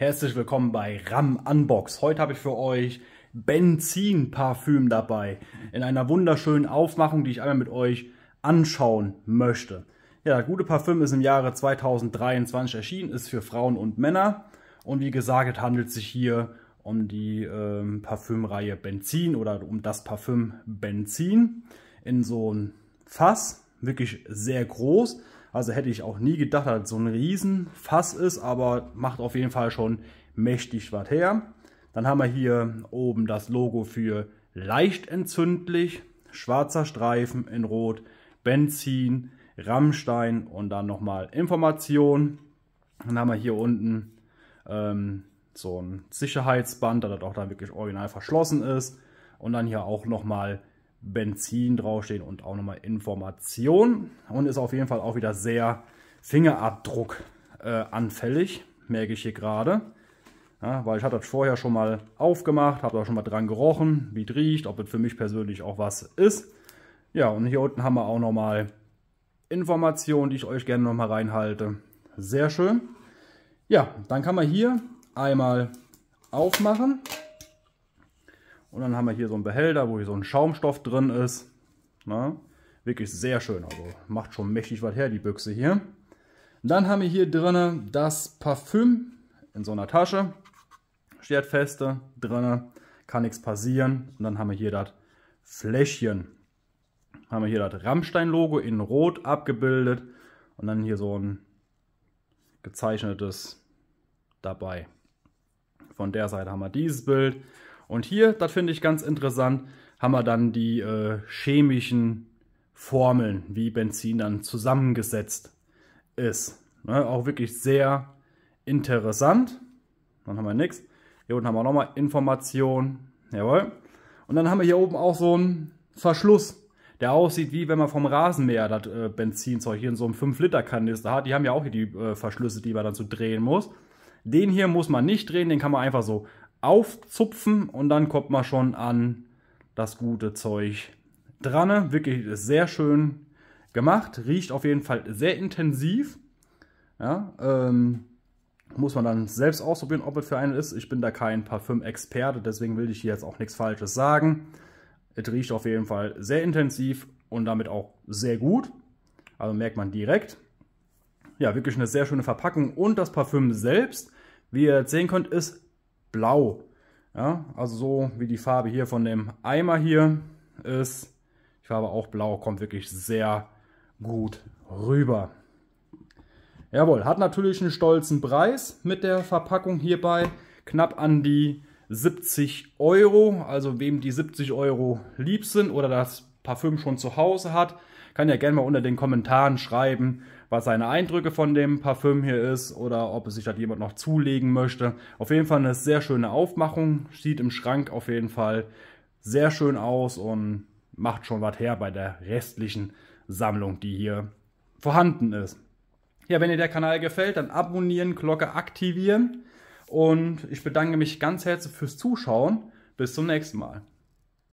Herzlich willkommen bei RAM Unbox. Heute habe ich für euch Benzinparfüm dabei. In einer wunderschönen Aufmachung, die ich einmal mit euch anschauen möchte. Ja, das gute Parfüm ist im Jahre 2023 erschienen, ist für Frauen und Männer. Und wie gesagt, es handelt sich hier um die ähm, Parfümreihe Benzin oder um das Parfüm Benzin in so ein Fass, wirklich sehr groß. Also hätte ich auch nie gedacht, dass das so ein Riesenfass ist, aber macht auf jeden Fall schon mächtig was her. Dann haben wir hier oben das Logo für leicht entzündlich, schwarzer Streifen in Rot, Benzin, Rammstein und dann nochmal Information. Dann haben wir hier unten ähm, so ein Sicherheitsband, da das auch dann wirklich original verschlossen ist. Und dann hier auch nochmal Benzin draufstehen und auch nochmal Information. Und ist auf jeden Fall auch wieder sehr Fingerabdruck äh, anfällig, merke ich hier gerade. Ja, weil ich hatte das vorher schon mal aufgemacht, habe da schon mal dran gerochen, wie es riecht, ob es für mich persönlich auch was ist. Ja, und hier unten haben wir auch nochmal Informationen, die ich euch gerne nochmal reinhalte. Sehr schön. Ja, dann kann man hier einmal aufmachen. Und dann haben wir hier so einen Behälter, wo hier so ein Schaumstoff drin ist. Na, wirklich sehr schön, also macht schon mächtig was her, die Büchse hier. Dann haben wir hier drin das Parfüm in so einer Tasche. Steht feste drin, kann nichts passieren. Und dann haben wir hier das Fläschchen. Haben wir hier das Rammstein-Logo in Rot abgebildet. Und dann hier so ein gezeichnetes dabei. Von der Seite haben wir dieses Bild. Und hier, das finde ich ganz interessant, haben wir dann die äh, chemischen Formeln, wie Benzin dann zusammengesetzt ist. Ne, auch wirklich sehr interessant. Dann haben wir nichts. Hier unten haben wir nochmal Informationen. Jawohl. Und dann haben wir hier oben auch so einen Verschluss, der aussieht wie wenn man vom Rasenmäher das äh, Benzinzeug hier in so einem 5-Liter-Kanister hat. Die haben ja auch hier die äh, Verschlüsse, die man dann so drehen muss. Den hier muss man nicht drehen, den kann man einfach so aufzupfen und dann kommt man schon an das gute Zeug dran. Wirklich ist sehr schön gemacht, riecht auf jeden Fall sehr intensiv. Ja, ähm, muss man dann selbst ausprobieren, ob es für einen ist. Ich bin da kein Parfüm-Experte, deswegen will ich hier jetzt auch nichts Falsches sagen. Es riecht auf jeden Fall sehr intensiv und damit auch sehr gut. Also merkt man direkt. Ja, wirklich eine sehr schöne Verpackung. Und das Parfüm selbst, wie ihr jetzt sehen könnt, ist blau. Ja, also so wie die Farbe hier von dem Eimer hier ist. Die Farbe auch blau, kommt wirklich sehr gut rüber. Jawohl, hat natürlich einen stolzen Preis mit der Verpackung hierbei. Knapp an die 70 Euro. Also wem die 70 Euro lieb sind oder das Parfüm schon zu Hause hat, kann ja gerne mal unter den Kommentaren schreiben, was seine Eindrücke von dem Parfüm hier ist oder ob es sich halt jemand noch zulegen möchte. Auf jeden Fall eine sehr schöne Aufmachung, sieht im Schrank auf jeden Fall sehr schön aus und macht schon was her bei der restlichen Sammlung, die hier vorhanden ist. Ja, wenn dir der Kanal gefällt, dann abonnieren, Glocke aktivieren und ich bedanke mich ganz herzlich fürs Zuschauen. Bis zum nächsten Mal.